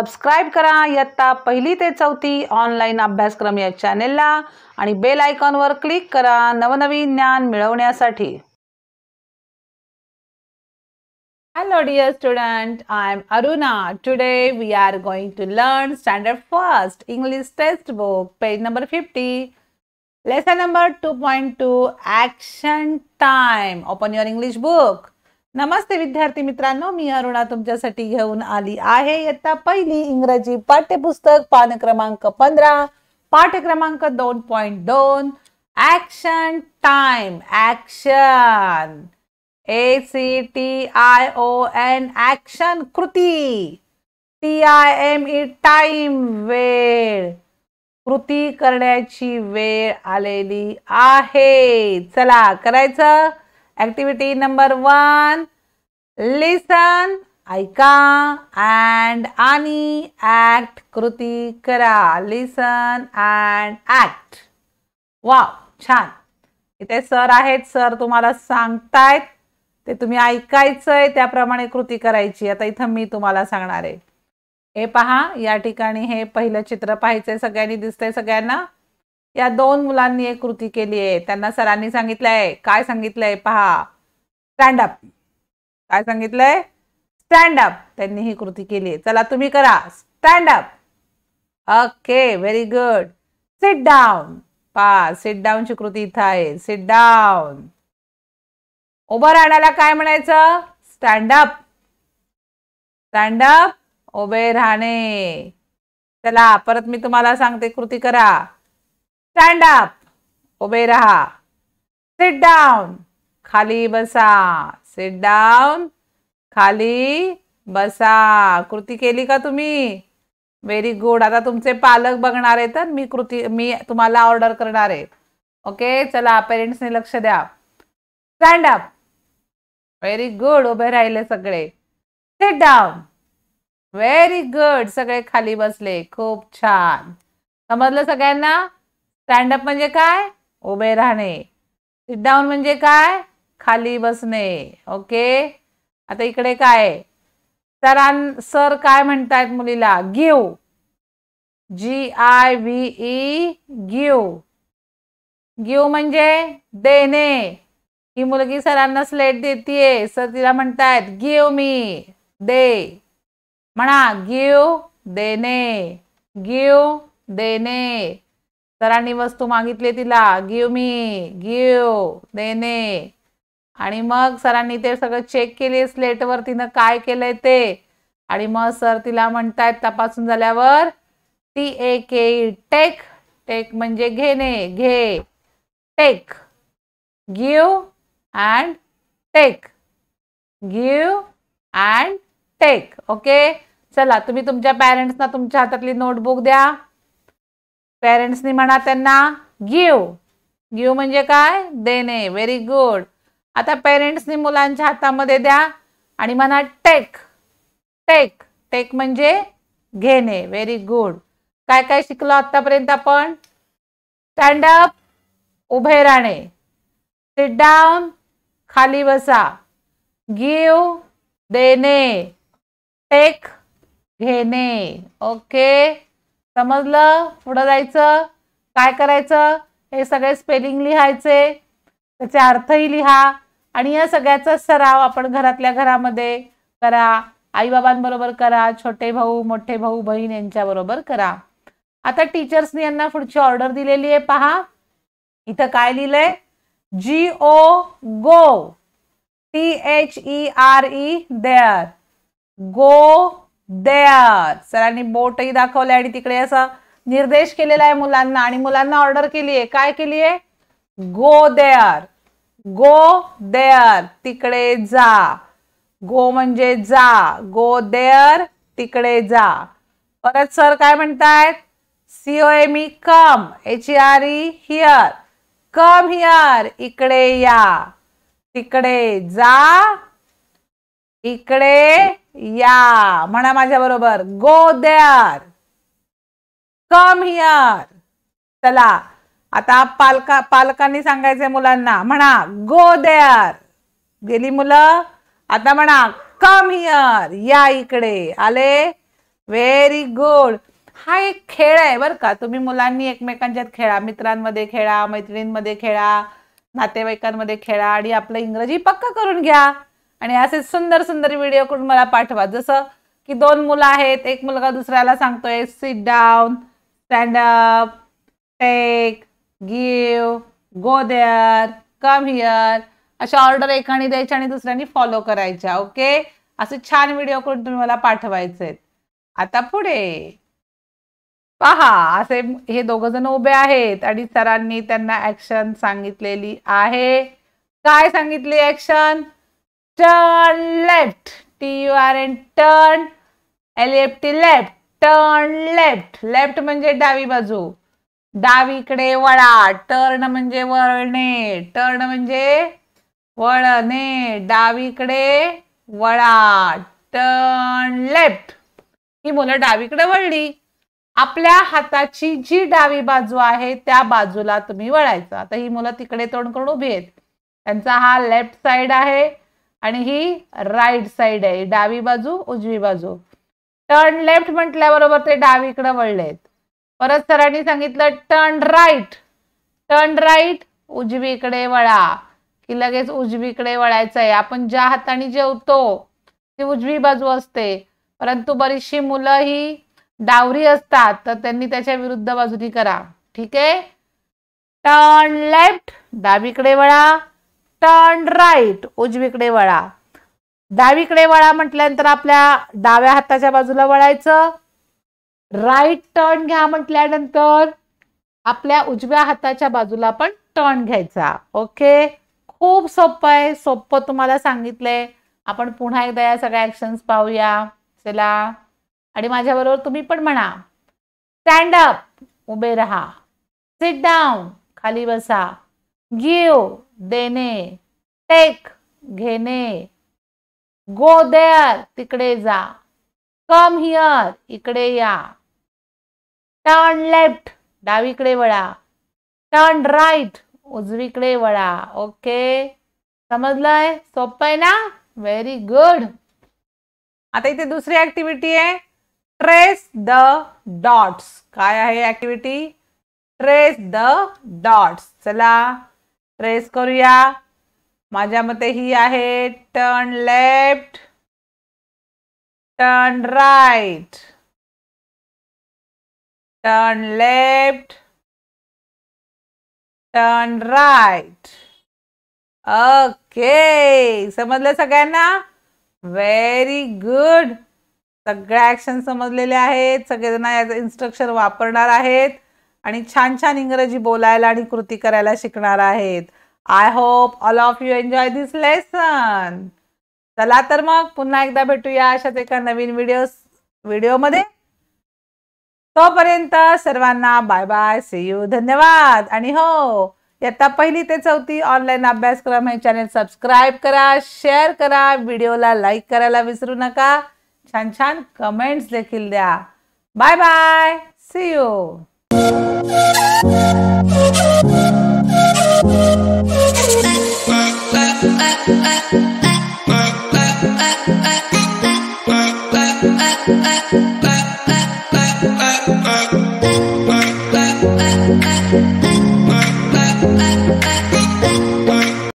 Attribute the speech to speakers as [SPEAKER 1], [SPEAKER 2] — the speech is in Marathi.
[SPEAKER 1] सबस्क्राईब करा इयत्ता पहिली ते चौथी ऑनलाईन अभ्यासक्रम या चॅनेलला आणि बेल आयकॉनवर क्लिक करा नवनवीन ज्ञान मिळवण्यासाठी hello dear student I am Aruna today we are going to learn standard first English text book page number fifty lesson number two point two action time open your English book नमस्ते विद्यार्थी मित्रांनो मी अरुणा तुमच्यासाठी घेऊन आली आहे इयत्ता पहिली इंग्रजी पाठ्यपुस्तक पान क्रमांक पंधरा पाठ क्रमांक दोन पॉइंट दोन action time action A C T I O N action कृती T I M E time वेळ कृती करण्याची वेळ आलेली आहे चला करायचं ऍक्टिव्हिटी नंबर वन लिसन ऐका अँड आणि ऍक्ट कृती करा लिसन अँड ऍक्ट वा छान इथे सर आहेत सर तुम्हाला सांगतायत ते तुम्ही ऐकायचंय त्याप्रमाणे कृती करायची आता इथं मी तुम्हाला सांगणार आहे हे पहा या ठिकाणी हे पहिलं चित्र पाहायचंय सगळ्यांनी दिसतंय सगळ्यांना या दोन मुलांनी एक कृती केली आहे त्यांना सरांनी सांगितलंय काय सांगितलंय पहा स्टँड अप काय सांगितलंय स्टँड अप त्यांनी ही कृती केली चला तुम्ही करा stand up okay very good sit down पहा सिट डाऊनची कृती इथं आहे सिट डाऊन उभं राहण्याला काय म्हणायचं स्टँड अप स्टँड अप उभे राहणे चला परत मी तुम्हाला सांगते कृती करा स्टँड अप उभे राहा सिट डाऊन खाली बसा सिट डाऊन खाली बसा कृती केली का तुम्ही व्हेरी गुड आता तुमचे पालक बघणार आहे तर मी कृती मी तुम्हाला ऑर्डर करणार आहे ओके चला पेरेंट्सने लक्ष द्या स्टँड अप व्हेरी गुड उभे राहिले सगळे सिट डाऊन व्हेरी गुड सगळे खाली बसले खूप छान समजलं सगळ्यांना स्टँडअप म्हणजे काय उभे राहणे सिट डाऊन म्हणजे काय खाली बसणे ओके आता इकडे काय सरां सर काय म्हणतायत मुलीला give G I V E give give म्हणजे देणे ही मुलगी सरांना स्लेट देते सर तिला म्हणतायत गिव मी दे म्हणा गिव देणे गिव देणे सरांनी वस्तू मागितली तिला गिव मी गिव देणे आणि मग सरांनी ते सगळं चेक केले स्लेटवर तिनं काय केलंय ते आणि मग सर तिला म्हणतायत तपासून झाल्यावर T A K take take म्हणजे घेणे घे take give and take give and take okay चला तुम्ही तुमच्या पॅरेंट्सना तुमच्या हातातली नोटबुक द्या पेरेंट्सनी म्हणा त्यांना गिव गिव म्हणजे काय देणे व्हेरी गुड आता पेरेंट्सनी मुलांच्या हातामध्ये द्या आणि म्हणा टेक टेक टेक म्हणजे घेणे व्हेरी गुड काय काय शिकलो आत्तापर्यंत आपण स्टँड अप उभे राहणे सिट डाऊन खाली बसा गिव देणे टेक घेणे ओके समजलं पुढं जायचं काय करायचं हे सगळे स्पेलिंग लिहायचे त्याचे अर्थही लिहा आणि या सगळ्याचा सराव आपण घरातल्या घरामध्ये करा आईबाबांबरोबर करा छोटे भाऊ मोठे भाऊ बहीण यांच्याबरोबर करा आता टीचर्सनी यांना पुढची ऑर्डर दिलेली आहे पहा इथं काय लिहिलंय G O go T H E R E there go there सरांनी बोटही दाखवले आणि तिकडे असं निर्देश केलेला आहे मुलांना आणि मुलांना ऑर्डर केली आहे काय केली आहे गो देअर गो देअर तिकडे जा गो म्हणजे जा गो देअर तिकडे जा परत सर काय म्हणतायत C O M E come H R E here come here इकडे या तिकडे जा इकडे या म्हणा माझ्या बरोबर गो देअर कम हिअर चला आता पालका पालकांनी सांगायचंय मुलांना म्हणा गो देअर गेली मुलं आता म्हणा कम हिअर या इकडे आले व्हेरी गुड हा एक खेळ आहे बर का तुम्ही मुलांनी एकमेकांच्यात खेळा मित्रांमध्ये खेळा मैत्रिणींमध्ये खेळा नातेवाईकांमध्ये खेळा आणि आपलं इंग्रजी पक्क करून घ्या आणि असे सुंदर सुंदर व्हिडिओ करून मला पाठवा जसं की दोन मुलं आहेत एक मुलगा दुसऱ्याला सांगतोय sit down stand up take give go there come here अशा ऑर्डर एकाने द्यायच्या आणि दुसऱ्यांनी फॉलो करायच्या ओके असे छान व्हिडिओ करून तुम्ही मला पाठवायचे आता पुढे पहा असे हे दोघ जण उभे आहेत आणि सरांनी त्यांना ऍक्शन सांगितलेली आहे काय सांगितली action turn left t u r n turn l e f t left turn left left म्हणजे डावी बाजू डावीकडे वळा टर्न म्हणजे वळणे टर्न म्हणजे वळणे डावीकडे वळा टर्न लेफ्ट ही मुलं डावीकडे वळली आपल्या हाताची जी डावी बाजू आहे त्या बाजूला तुम्ही वळायचा आता ही मुलं तिकडे तोंड करून उभी आहेत त्यांचा हा लेफ्ट साइड आहे आणि ही राईट साईड आहे डावी बाजू उजवी बाजू टर्न लेफ्ट म्हटल्याबरोबर ते डावीकडे वळलेत परत सरांनी सांगितलं टर्न राईट टर्न राईट उजवीकडे वळा की लगेच उजवीकडे वळायचं आहे आपण ज्या हाताने जेवतो ती उजवी बाजू असते परंतु बरीचशी मुलं ही डावरी असतात तर त्यांनी त्याच्या विरुद्ध बाजूनी करा ठीक आहे टर्न लेफ्ट डावीकडे वळा टर्न राईट उजवीकडे वळा डावीकडे वळा म्हटल्यानंतर आपल्या डाव्या हाताच्या बाजूला वळायचं राईट टर्न घ्या म्हटल्यानंतर आपल्या उजव्या हाताच्या बाजूला पण टर्न घ्यायचा ओके खूप सोपं आहे सोपं तुम्हाला सांगितलंय आपण पुन्हा एकदा या सगळ्या ऍक्शन्स पाहूया चला आणि माझ्याबरोबर तुम्ही पण म्हणा स्टँड अप उभे राहा सिट डाऊन खाली बसा गिव देणे टेक घेणे गो देअर तिकडे जा कम हिअर इकडे या टर्न लेफ्ट डावीकडे वळा टर्न राईट उजवीकडे वळा ओके समजलंय सोपं आहे ना व्हेरी गुड आता इथे दुसरी ऍक्टिव्हिटी आहे ट्रेस द डॉट्स काय आहे ऍक्टिव्हिटी ट्रेस द डॉट्स चला प्रेस करूया माझ्या मते ही आहे turn left turn right turn left turn right okay समजलं सगळ्यांना व्हेरी गुड सगळ्या ॲक्शन समजलेले आहेत सगळेजण याचं इन्स्ट्रक्शन वापरणार आहेत आणि छान छान इंग्रजी बोलायला आणि कृती करायला शिकणार आहेत I hope all of you enjoy this lesson चला तर मग पुन्हा एकदा भेटूया अशाच एका नवीन व्हिडिओ व्हिडिओमध्ये तोपर्यंत सर्वांना बाय बाय सी यू धन्यवाद आणि हो इयत्ता पहिली ते चौथी ऑनलाईन अभ्यासक्रम हे चॅनेल सबस्क्राईब करा शेअर करा व्हिडिओला लाईक करायला विसरू नका छान छान कमेंट्स देखील द्या बाय बाय सी यू 啊。